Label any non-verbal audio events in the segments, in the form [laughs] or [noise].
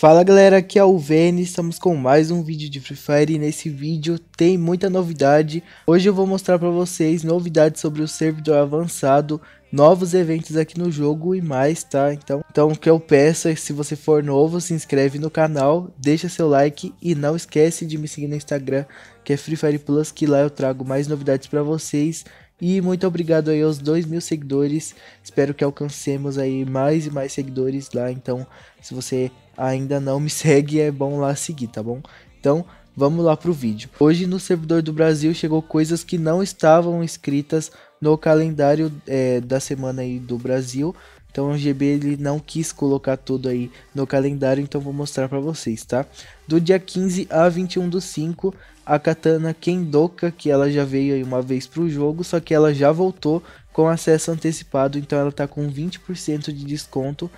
Fala galera, aqui é o Vene, estamos com mais um vídeo de Free Fire e nesse vídeo tem muita novidade. Hoje eu vou mostrar para vocês novidades sobre o servidor avançado, novos eventos aqui no jogo e mais, tá? Então, então o que eu peço é que se você for novo, se inscreve no canal, deixa seu like e não esquece de me seguir no Instagram, que é Free Fire Plus, que lá eu trago mais novidades para vocês e muito obrigado aí aos 2 mil seguidores. Espero que alcancemos aí mais e mais seguidores lá. Então, se você ainda não me [laughs] segue, é bom lá seguir, tá bom? Então, vamos lá pro vídeo. Hoje no servidor do Brasil chegou coisas que não estavam escritas no calendário é, da semana aí do Brasil. Então o GB ele não quis colocar tudo aí no calendário, então vou mostrar para vocês, tá? Do dia 15 a 21 do 5 a katana Kendoka, que ela já veio aí uma vez pro jogo, só que ela já voltou com acesso antecipado, então ela tá com 20% de desconto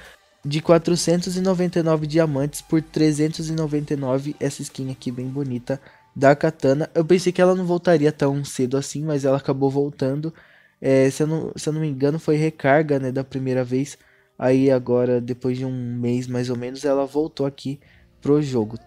de 499 diamantes por 399, essa skin aqui bem bonita da katana. Eu pensei que ela não voltaria tão cedo assim, mas ela acabou voltando. É, se, eu não, se eu não me engano, foi recarga né, da primeira vez. Aí agora, depois de um mês mais ou menos, ela voltou aqui pro jogo.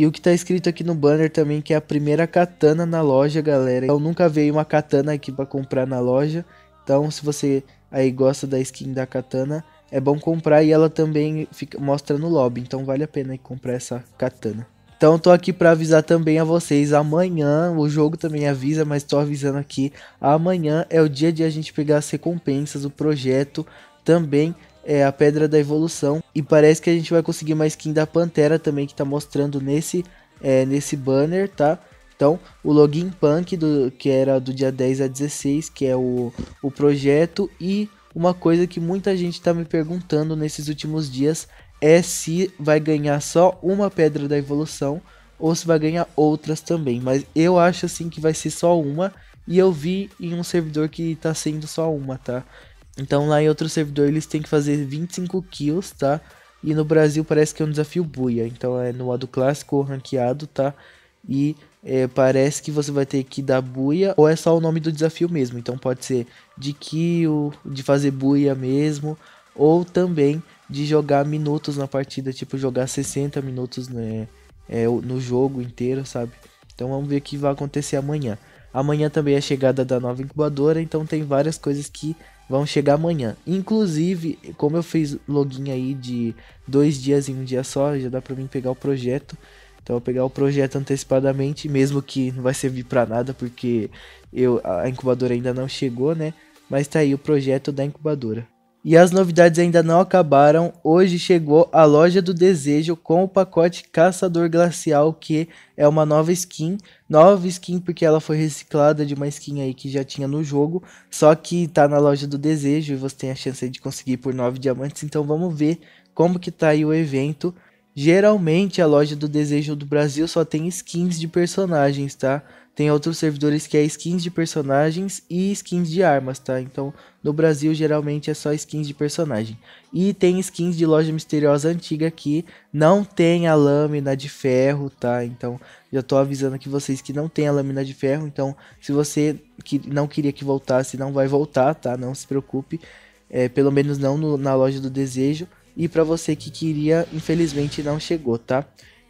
E o que tá escrito aqui no banner também, que é a primeira katana na loja, galera. Eu nunca veio uma katana aqui para comprar na loja. Então, se você aí gosta da skin da katana, é bom comprar e ela também fica, mostra no lobby. Então, vale a pena comprar essa katana. Então tô aqui para avisar também a vocês, amanhã, o jogo também avisa, mas tô avisando aqui, amanhã é o dia de a gente pegar as recompensas, o projeto, também é a Pedra da Evolução. E parece que a gente vai conseguir uma skin da Pantera também, que tá mostrando nesse, é, nesse banner, tá? Então, o Login Punk, do, que era do dia 10 a 16, que é o, o projeto. E uma coisa que muita gente tá me perguntando nesses últimos dias é se vai ganhar só uma Pedra da Evolução ou se vai ganhar outras também. Mas eu acho assim que vai ser só uma. E eu vi em um servidor que tá sendo só uma, tá? Então lá em outro servidor eles têm que fazer 25 kills, tá? E no Brasil parece que é um desafio buia. Então é no modo clássico ou ranqueado, tá? E é, parece que você vai ter que dar buia ou é só o nome do desafio mesmo. Então pode ser de kill, de fazer buia mesmo, ou também de jogar minutos na partida, tipo jogar 60 minutos né, é, no jogo inteiro, sabe? Então vamos ver o que vai acontecer amanhã. Amanhã também é a chegada da nova incubadora, então tem várias coisas que vão chegar amanhã. Inclusive, como eu fiz login aí de dois dias em um dia só, já dá pra mim pegar o projeto. Então eu vou pegar o projeto antecipadamente, mesmo que não vai servir para nada, porque eu, a incubadora ainda não chegou, né? Mas tá aí o projeto da incubadora. E as novidades ainda não acabaram. Hoje chegou a loja do desejo com o pacote Caçador Glacial, que é uma nova skin. Nova skin porque ela foi reciclada de uma skin aí que já tinha no jogo, só que tá na loja do desejo e você tem a chance de conseguir por 9 diamantes. Então vamos ver como que tá aí o evento. Geralmente a loja do desejo do Brasil só tem skins de personagens, tá? Tem outros servidores que é skins de personagens e skins de armas, tá? Então, no Brasil, geralmente é só skins de personagem. E tem skins de loja misteriosa antiga que não tem a lâmina de ferro, tá? Então, já tô avisando aqui vocês que não tem a lâmina de ferro. Então, se você que não queria que voltasse, não vai voltar, tá? Não se preocupe. É, pelo menos não no, na loja do desejo. E para você que queria, infelizmente não chegou, tá?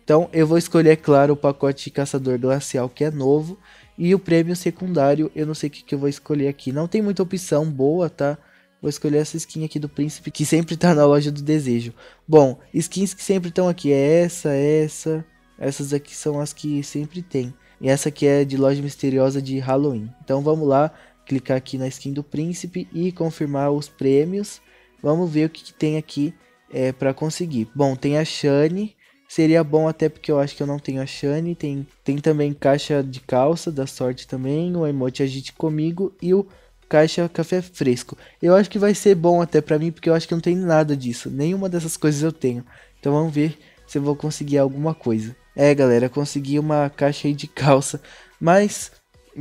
Então eu vou escolher, é claro, o pacote de Caçador Glacial que é novo. E o prêmio secundário, eu não sei o que, que eu vou escolher aqui. Não tem muita opção boa, tá? Vou escolher essa skin aqui do príncipe que sempre tá na loja do desejo. Bom, skins que sempre estão aqui é essa, essa. Essas aqui são as que sempre tem. E essa aqui é de loja misteriosa de Halloween. Então vamos lá, clicar aqui na skin do príncipe e confirmar os prêmios. Vamos ver o que, que tem aqui é, para conseguir. Bom, tem a Shane. Seria bom até porque eu acho que eu não tenho a Shane. Tem, tem também caixa de calça, da sorte também. O emote agite comigo e o caixa café fresco. Eu acho que vai ser bom até para mim porque eu acho que não tem nada disso. Nenhuma dessas coisas eu tenho. Então vamos ver se eu vou conseguir alguma coisa. É, galera, consegui uma caixa aí de calça. Mas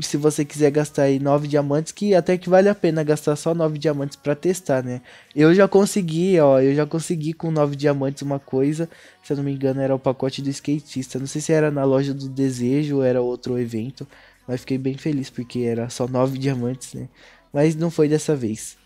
se você quiser gastar aí 9 diamantes, que até que vale a pena gastar só 9 diamantes para testar, né? Eu já consegui, ó, eu já consegui com 9 diamantes uma coisa, se eu não me engano era o pacote do skatista, não sei se era na loja do desejo ou era outro evento, mas fiquei bem feliz porque era só 9 diamantes, né? Mas não foi dessa vez.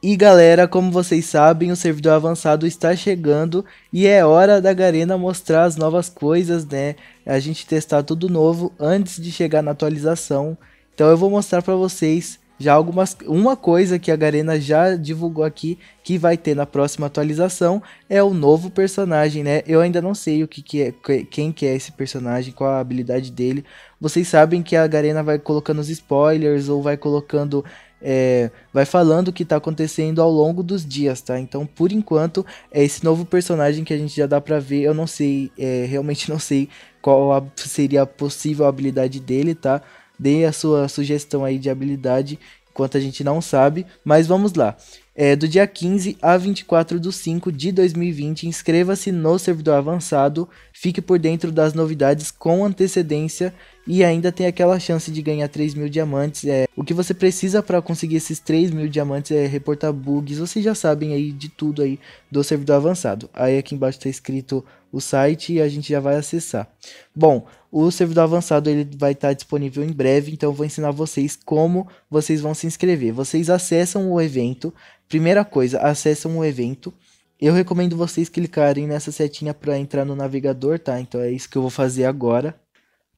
E galera, como vocês sabem, o servidor avançado está chegando e é hora da Garena mostrar as novas coisas, né? A gente testar tudo novo antes de chegar na atualização. Então eu vou mostrar para vocês já algumas uma coisa que a Garena já divulgou aqui que vai ter na próxima atualização é o novo personagem, né? Eu ainda não sei o que, que é quem que é esse personagem, qual a habilidade dele. Vocês sabem que a Garena vai colocando os spoilers ou vai colocando é, vai falando o que está acontecendo ao longo dos dias, tá? Então, por enquanto, é esse novo personagem que a gente já dá para ver. Eu não sei, é, realmente não sei qual a, seria a possível habilidade dele, tá? Dê a sua sugestão aí de habilidade, enquanto a gente não sabe, mas vamos lá é, do dia 15 a 24 de 5 de 2020. Inscreva-se no servidor avançado, fique por dentro das novidades com antecedência e ainda tem aquela chance de ganhar 3 mil diamantes. É, o que você precisa para conseguir esses 3 mil diamantes é reportar bugs, vocês já sabem aí de tudo aí do servidor avançado. Aí aqui embaixo está escrito o site e a gente já vai acessar. Bom, o servidor avançado ele vai estar tá disponível em breve, então vou ensinar vocês como vocês vão se inscrever. Vocês acessam o evento, Primeira coisa, acessam o evento. Eu recomendo vocês clicarem nessa setinha para entrar no navegador, tá? Então é isso que eu vou fazer agora,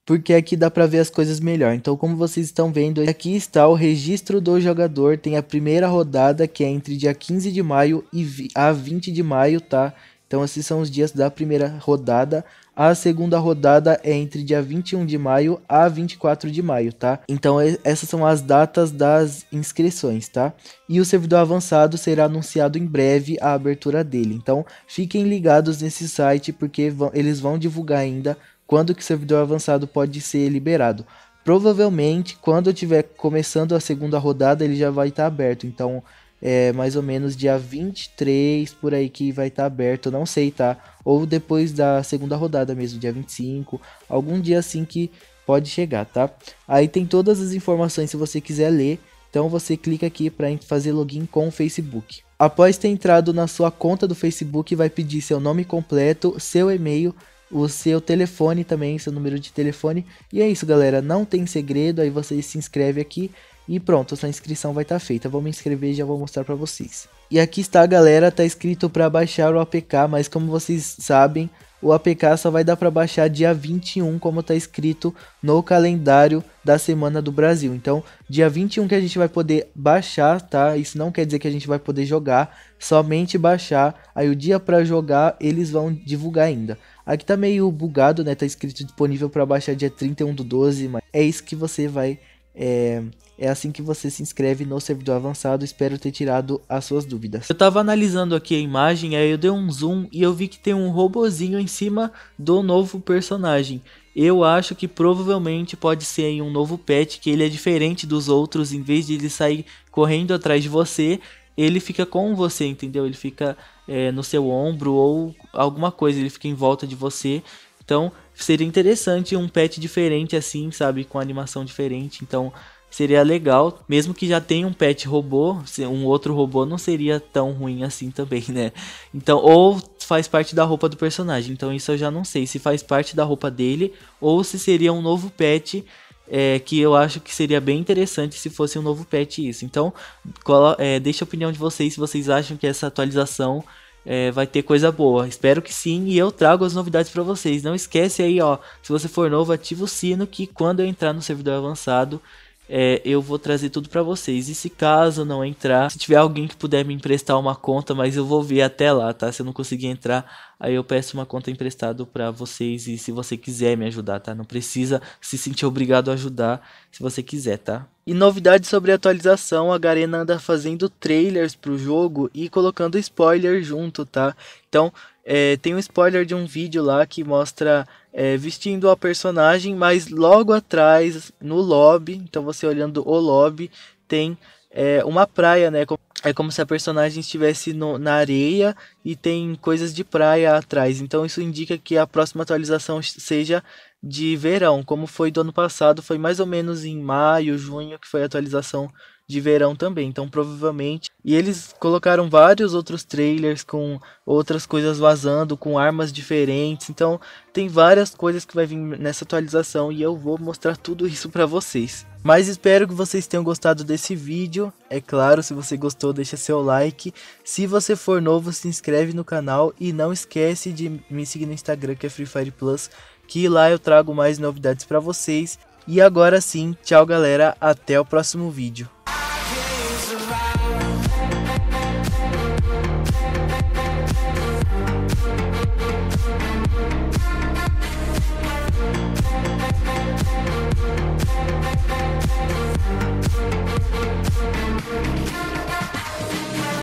porque aqui dá para ver as coisas melhor. Então, como vocês estão vendo, aqui está o registro do jogador, tem a primeira rodada que é entre dia 15 de maio e a 20 de maio, tá? Então, esses são os dias da primeira rodada. A segunda rodada é entre dia 21 de maio a 24 de maio, tá? Então essas são as datas das inscrições, tá? E o servidor avançado será anunciado em breve a abertura dele. Então fiquem ligados nesse site porque vão, eles vão divulgar ainda quando que o servidor avançado pode ser liberado. Provavelmente, quando eu tiver começando a segunda rodada, ele já vai estar tá aberto. Então, é, mais ou menos dia 23 por aí que vai estar tá aberto, não sei, tá? Ou depois da segunda rodada mesmo, dia 25, algum dia assim que pode chegar, tá? Aí tem todas as informações se você quiser ler, então você clica aqui para fazer login com o Facebook. Após ter entrado na sua conta do Facebook, vai pedir seu nome completo, seu e-mail, o seu telefone também, seu número de telefone. E é isso, galera. Não tem segredo. Aí você se inscreve aqui e pronto, essa inscrição vai estar tá feita. Vou me inscrever e já vou mostrar para vocês. E aqui está a galera, tá escrito para baixar o APK, mas como vocês sabem, o APK só vai dar para baixar dia 21, como tá escrito no calendário da semana do Brasil. Então, dia 21 que a gente vai poder baixar, tá? Isso não quer dizer que a gente vai poder jogar, somente baixar. Aí o dia para jogar, eles vão divulgar ainda. Aqui tá meio bugado, né? Tá escrito disponível para baixar dia 31 do 12, mas é isso que você vai é, é assim que você se inscreve no servidor avançado. Espero ter tirado as suas dúvidas. Eu tava analisando aqui a imagem, aí eu dei um zoom e eu vi que tem um robozinho em cima do novo personagem. Eu acho que provavelmente pode ser um novo pet que ele é diferente dos outros, em vez de ele sair correndo atrás de você, ele fica com você, entendeu? Ele fica é, no seu ombro ou alguma coisa, ele fica em volta de você. Então seria interessante um pet diferente assim, sabe? Com animação diferente. Então seria legal, mesmo que já tenha um pet robô, um outro robô não seria tão ruim assim também, né? Então, ou faz parte da roupa do personagem, então isso eu já não sei se faz parte da roupa dele ou se seria um novo pet. É, que eu acho que seria bem interessante se fosse um novo pet isso. Então, cola, é, deixa a opinião de vocês se vocês acham que essa atualização é, vai ter coisa boa. Espero que sim e eu trago as novidades para vocês. Não esquece aí, ó, se você for novo, ativa o sino que quando eu entrar no servidor avançado é, eu vou trazer tudo para vocês. E se caso não entrar, se tiver alguém que puder me emprestar uma conta, mas eu vou ver até lá, tá? Se eu não conseguir entrar, aí eu peço uma conta emprestada para vocês. E se você quiser me ajudar, tá? Não precisa se sentir obrigado a ajudar se você quiser, tá? E novidades sobre a atualização, a Garena anda fazendo trailers pro jogo e colocando spoiler junto, tá? Então, é, tem um spoiler de um vídeo lá que mostra é, vestindo a personagem, mas logo atrás, no lobby, então você olhando o lobby, tem é, uma praia, né? É como se a personagem estivesse no, na areia e tem coisas de praia atrás. Então isso indica que a próxima atualização seja de verão, como foi do ano passado, foi mais ou menos em maio, junho, que foi a atualização de verão também. Então, provavelmente. E eles colocaram vários outros trailers com outras coisas vazando, com armas diferentes. Então, tem várias coisas que vai vir nessa atualização e eu vou mostrar tudo isso para vocês. Mas espero que vocês tenham gostado desse vídeo. É claro, se você gostou, deixa seu like. Se você for novo, se inscreve no canal e não esquece de me seguir no Instagram que é Free Fire Plus que lá eu trago mais novidades para vocês. E agora sim, tchau galera, até o próximo vídeo.